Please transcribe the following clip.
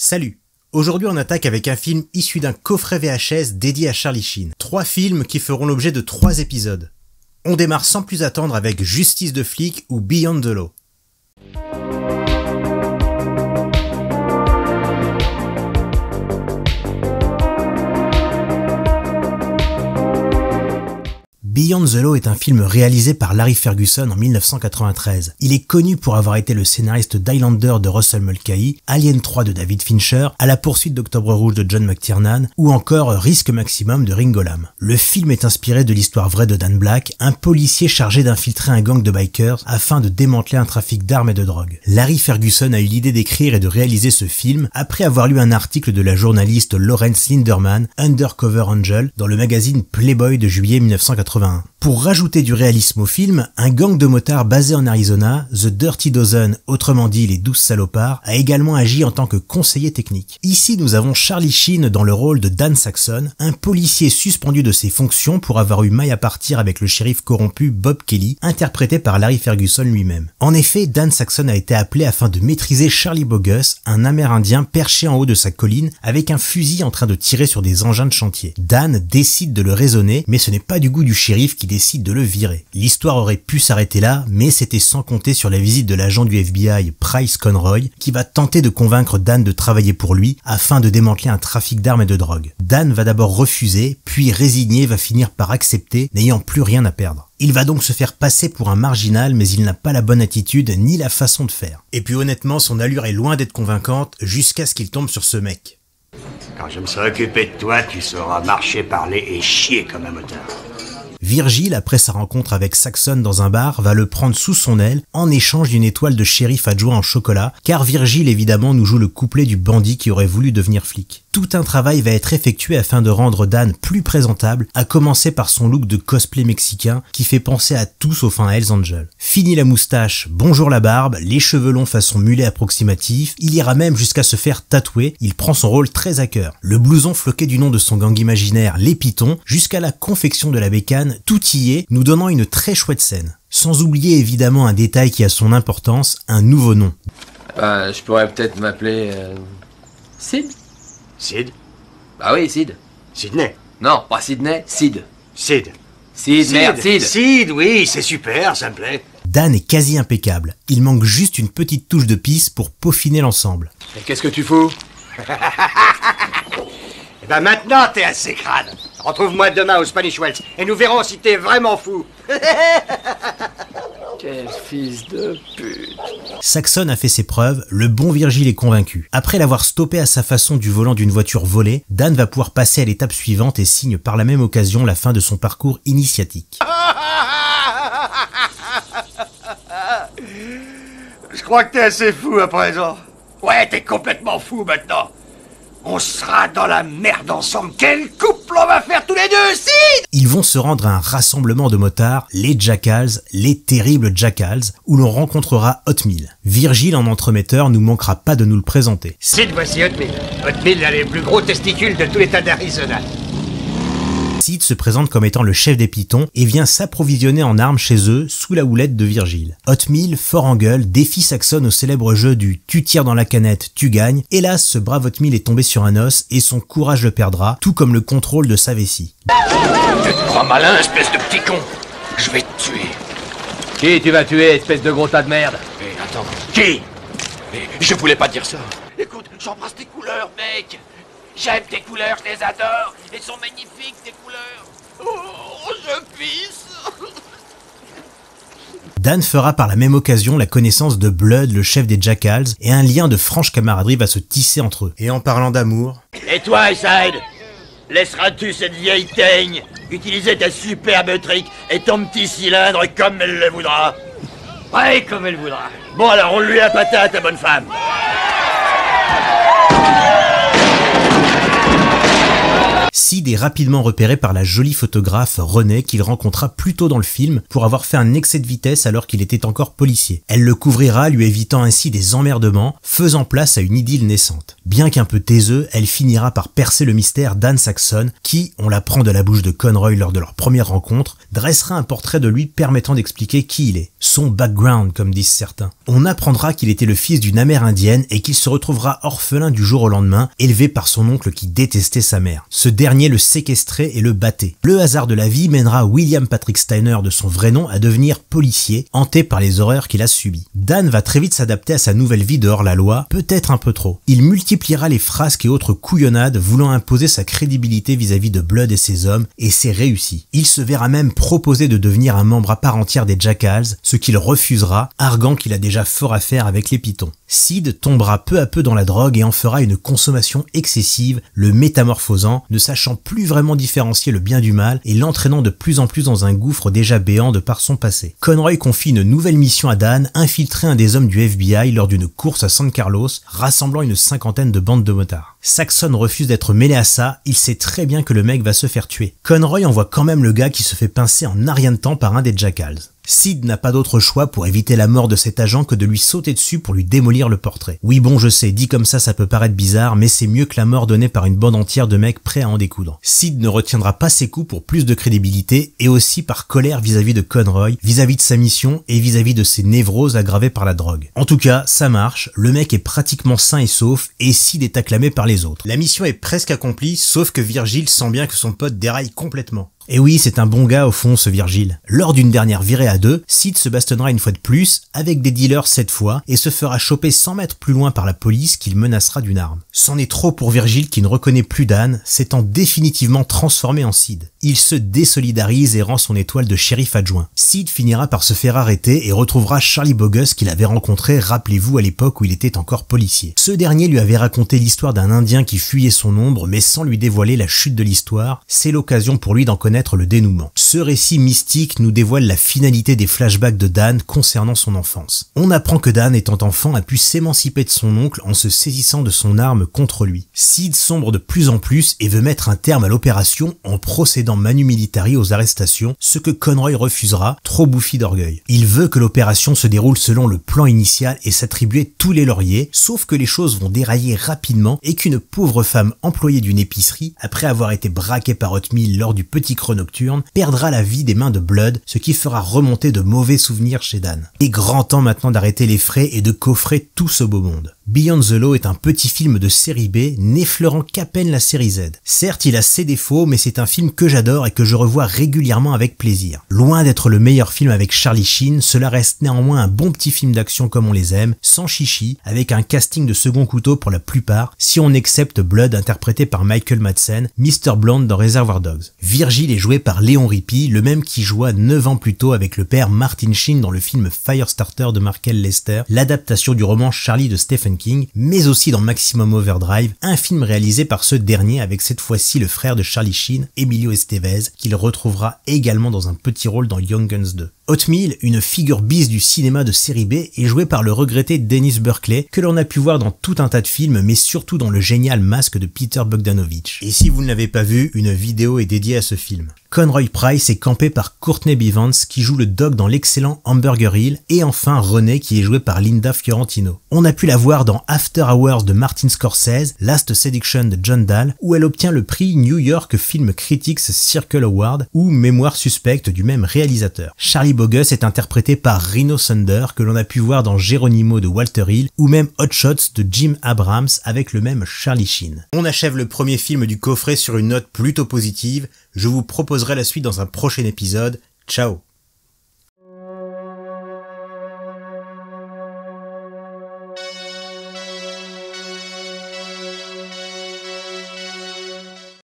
Salut Aujourd'hui on attaque avec un film issu d'un coffret VHS dédié à Charlie Sheen. Trois films qui feront l'objet de trois épisodes. On démarre sans plus attendre avec Justice de flic ou Beyond the Law. Beyond the est un film réalisé par Larry Ferguson en 1993. Il est connu pour avoir été le scénariste d'Highlander de Russell Mulcahy, Alien 3 de David Fincher, À la poursuite d'Octobre Rouge de John McTiernan ou encore Risque Maximum de Ringolam. Le film est inspiré de l'histoire vraie de Dan Black, un policier chargé d'infiltrer un gang de bikers afin de démanteler un trafic d'armes et de drogue. Larry Ferguson a eu l'idée d'écrire et de réaliser ce film après avoir lu un article de la journaliste Lawrence Linderman, Undercover Angel, dans le magazine Playboy de juillet 1990. 2020 Pour rajouter du réalisme au film, un gang de motards basé en Arizona, The Dirty Dozen, autrement dit les douze salopards, a également agi en tant que conseiller technique. Ici, nous avons Charlie Sheen dans le rôle de Dan Saxon, un policier suspendu de ses fonctions pour avoir eu maille à partir avec le shérif corrompu Bob Kelly, interprété par Larry Ferguson lui-même. En effet, Dan Saxon a été appelé afin de maîtriser Charlie Bogus, un Amérindien perché en haut de sa colline avec un fusil en train de tirer sur des engins de chantier. Dan décide de le raisonner, mais ce n'est pas du goût du shérif qui décide de le virer. L'histoire aurait pu s'arrêter là, mais c'était sans compter sur la visite de l'agent du FBI Price Conroy, qui va tenter de convaincre Dan de travailler pour lui afin de démanteler un trafic d'armes et de drogue. Dan va d'abord refuser, puis résigné va finir par accepter, n'ayant plus rien à perdre. Il va donc se faire passer pour un marginal, mais il n'a pas la bonne attitude ni la façon de faire. Et puis honnêtement, son allure est loin d'être convaincante jusqu'à ce qu'il tombe sur ce mec. Quand je me serai occupé de toi, tu sauras marcher, parler et chier comme un moteur. Virgile, après sa rencontre avec Saxon dans un bar, va le prendre sous son aile en échange d'une étoile de shérif adjoint en chocolat, car Virgile évidemment nous joue le couplet du bandit qui aurait voulu devenir flic. Tout un travail va être effectué afin de rendre Dan plus présentable, à commencer par son look de cosplay mexicain qui fait penser à tout sauf un Hells Angel. Fini la moustache, bonjour la barbe, les cheveux longs façon mulet approximatif, il ira même jusqu'à se faire tatouer, il prend son rôle très à cœur. Le blouson floqué du nom de son gang imaginaire, les Pitons, jusqu'à la confection de la bécane tout y est, nous donnant une très chouette scène. Sans oublier évidemment un détail qui a son importance, un nouveau nom. Bah, je pourrais peut-être m'appeler... Euh, Sid Sid Bah oui, Sid. Sidney Non, pas Sidney, Sid. Sid. Sid, merde, Sid. Sid, oui, c'est super, ça me plaît. Dan est quasi impeccable. Il manque juste une petite touche de pisse pour peaufiner l'ensemble. qu'est-ce que tu fous Et eh ben maintenant, t'es assez crâne Retrouve-moi demain au Spanish Wells et nous verrons si t'es vraiment fou. Quel fils de pute. Saxon a fait ses preuves, le bon Virgile est convaincu. Après l'avoir stoppé à sa façon du volant d'une voiture volée, Dan va pouvoir passer à l'étape suivante et signe par la même occasion la fin de son parcours initiatique. Je crois que t'es assez fou à présent. Ouais, t'es complètement fou maintenant. On sera dans la merde ensemble. Quel couple on va faire tous les deux, Sid Ils vont se rendre à un rassemblement de motards, les Jackals, les terribles Jackals, où l'on rencontrera Hotmill. Virgile, en entremetteur, nous manquera pas de nous le présenter. Sid, voici Hotmill. Hotmill a les plus gros testicules de tout l'état d'Arizona se présente comme étant le chef des Pythons et vient s'approvisionner en armes chez eux sous la houlette de Virgile. Hotmil, fort en gueule, défie Saxon au célèbre jeu du tu tires dans la canette, tu gagnes. Hélas, ce brave Hotmill est tombé sur un os et son courage le perdra, tout comme le contrôle de sa vessie. Tu te crois malin, espèce de petit con Je vais te tuer. Qui tu vas tuer, espèce de gros tas de merde attends. Qui Mais je voulais pas dire ça. Écoute, j'embrasse tes couleurs, mec J'aime tes couleurs, je les adore. Elles sont magnifiques, tes couleurs. Oh, je pisse. Dan fera par la même occasion la connaissance de Blood, le chef des Jackals, et un lien de franche camaraderie va se tisser entre eux. Et en parlant d'amour... Et toi, Side Laisseras-tu cette vieille teigne utiliser ta superbe trick et ton petit cylindre comme elle le voudra Oui, comme elle voudra. Bon alors, on lui appata patate, ta bonne femme. Sid est rapidement repéré par la jolie photographe Renée qu'il rencontra plus tôt dans le film pour avoir fait un excès de vitesse alors qu'il était encore policier. Elle le couvrira, lui évitant ainsi des emmerdements, faisant place à une idylle naissante. Bien qu'un peu taiseux, elle finira par percer le mystère d'Anne Saxon qui, on l'apprend de la bouche de Conroy lors de leur première rencontre, dressera un portrait de lui permettant d'expliquer qui il est, son background comme disent certains. On apprendra qu'il était le fils d'une amère indienne et qu'il se retrouvera orphelin du jour au lendemain, élevé par son oncle qui détestait sa mère. Ce dernier le séquestrer et le battait. Le hasard de la vie mènera William Patrick Steiner de son vrai nom à devenir policier, hanté par les horreurs qu'il a subies. Dan va très vite s'adapter à sa nouvelle vie dehors la loi, peut-être un peu trop. Il multipliera les frasques et autres couillonnades voulant imposer sa crédibilité vis-à-vis de Blood et ses hommes, et c'est réussi. Il se verra même proposer de devenir un membre à part entière des Jackals, ce qu'il refusera, arguant qu'il a déjà fort à faire avec les pitons. Sid tombera peu à peu dans la drogue et en fera une consommation excessive, le métamorphosant, ne sachant plus vraiment différencier le bien du mal et l'entraînant de plus en plus dans un gouffre déjà béant de par son passé. Conroy confie une nouvelle mission à Dan, infiltrer un des hommes du FBI lors d'une course à San Carlos, rassemblant une cinquantaine de bandes de motards. Saxon refuse d'être mêlé à ça, il sait très bien que le mec va se faire tuer. Conroy envoie quand même le gars qui se fait pincer en arrière de temps par un des Jackals. Sid n'a pas d'autre choix pour éviter la mort de cet agent que de lui sauter dessus pour lui démolir le portrait. Oui bon je sais, dit comme ça ça peut paraître bizarre, mais c'est mieux que la mort donnée par une bande entière de mecs prêts à en découdre. Sid ne retiendra pas ses coups pour plus de crédibilité et aussi par colère vis-à-vis de Conroy, vis-à-vis de sa mission et vis-à-vis de ses névroses aggravées par la drogue. En tout cas, ça marche, le mec est pratiquement sain et sauf et Sid est acclamé par les autres. La mission est presque accomplie, sauf que Virgile sent bien que son pote déraille complètement. Et oui, c'est un bon gars au fond, ce Virgile. Lors d'une dernière virée à deux, Sid se bastonnera une fois de plus, avec des dealers cette fois, et se fera choper 100 mètres plus loin par la police qu'il menacera d'une arme. C'en est trop pour Virgile qui ne reconnaît plus Dan, s'étant définitivement transformé en Sid il se désolidarise et rend son étoile de shérif adjoint. Sid finira par se faire arrêter et retrouvera Charlie Bogus qu'il avait rencontré, rappelez-vous, à l'époque où il était encore policier. Ce dernier lui avait raconté l'histoire d'un Indien qui fuyait son ombre, mais sans lui dévoiler la chute de l'histoire, c'est l'occasion pour lui d'en connaître le dénouement. Ce récit mystique nous dévoile la finalité des flashbacks de Dan concernant son enfance. On apprend que Dan, étant enfant, a pu s'émanciper de son oncle en se saisissant de son arme contre lui. Sid sombre de plus en plus et veut mettre un terme à l'opération en procédant manu militari aux arrestations, ce que Conroy refusera, trop bouffi d'orgueil. Il veut que l'opération se déroule selon le plan initial et s'attribuer tous les lauriers, sauf que les choses vont dérailler rapidement et qu'une pauvre femme employée d'une épicerie, après avoir été braquée par Otmi lors du petit creux nocturne, perdra la vie des mains de Blood, ce qui fera remonter de mauvais souvenirs chez Dan. Et grand temps maintenant d'arrêter les frais et de coffrer tout ce beau monde. Beyond the Law est un petit film de série B, n'effleurant qu'à peine la série Z. Certes, il a ses défauts, mais c'est un film que j'adore et que je revois régulièrement avec plaisir. Loin d'être le meilleur film avec Charlie Sheen, cela reste néanmoins un bon petit film d'action comme on les aime, sans chichi, avec un casting de second couteau pour la plupart, si on accepte Blood interprété par Michael Madsen, Mr. Blonde dans Reservoir Dogs. Virgil est joué par Léon Rippy, le même qui joua 9 ans plus tôt avec le père Martin Sheen dans le film Firestarter de Markel Lester, l'adaptation du roman Charlie de Stephen mais aussi dans Maximum Overdrive, un film réalisé par ce dernier avec cette fois-ci le frère de Charlie Sheen, Emilio Estevez, qu'il retrouvera également dans un petit rôle dans Young Guns 2. Hotmill, une figure bis du cinéma de série B, est joué par le regretté Dennis Berkeley, que l'on a pu voir dans tout un tas de films, mais surtout dans le génial masque de Peter Bogdanovich. Et si vous ne l'avez pas vu, une vidéo est dédiée à ce film. Conroy Price est campé par Courtney Bivans qui joue le dog dans l'excellent Hamburger Hill et enfin René qui est joué par Linda Fiorentino. On a pu la voir dans After Hours de Martin Scorsese, Last Seduction de John Dahl, où elle obtient le prix New York Film Critics Circle Award ou Mémoire suspecte du même réalisateur. Charlie Bogus est interprété par Rhino Sunder que l'on a pu voir dans Geronimo de Walter Hill ou même Hot Shots de Jim Abrams avec le même Charlie Sheen. On achève le premier film du coffret sur une note plutôt positive. Je vous proposerai la suite dans un prochain épisode. Ciao